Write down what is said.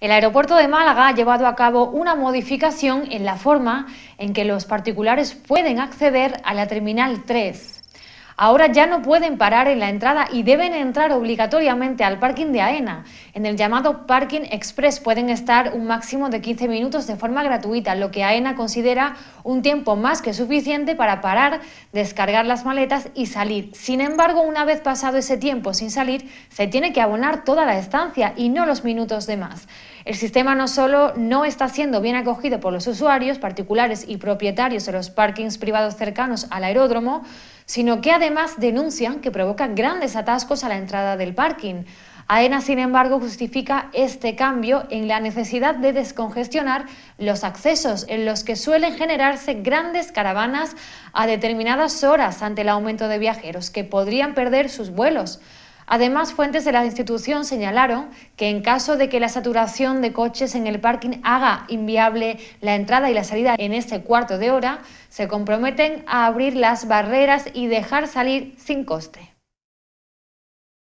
El aeropuerto de Málaga ha llevado a cabo una modificación en la forma en que los particulares pueden acceder a la Terminal 3 ahora ya no pueden parar en la entrada y deben entrar obligatoriamente al parking de AENA. En el llamado Parking Express pueden estar un máximo de 15 minutos de forma gratuita, lo que AENA considera un tiempo más que suficiente para parar, descargar las maletas y salir. Sin embargo, una vez pasado ese tiempo sin salir, se tiene que abonar toda la estancia y no los minutos de más. El sistema no solo no está siendo bien acogido por los usuarios, particulares y propietarios de los parkings privados cercanos al aeródromo, sino que además denuncian que provocan grandes atascos a la entrada del parking. AENA, sin embargo, justifica este cambio en la necesidad de descongestionar los accesos en los que suelen generarse grandes caravanas a determinadas horas ante el aumento de viajeros que podrían perder sus vuelos. Además, fuentes de la institución señalaron que en caso de que la saturación de coches en el parking haga inviable la entrada y la salida en este cuarto de hora, se comprometen a abrir las barreras y dejar salir sin coste.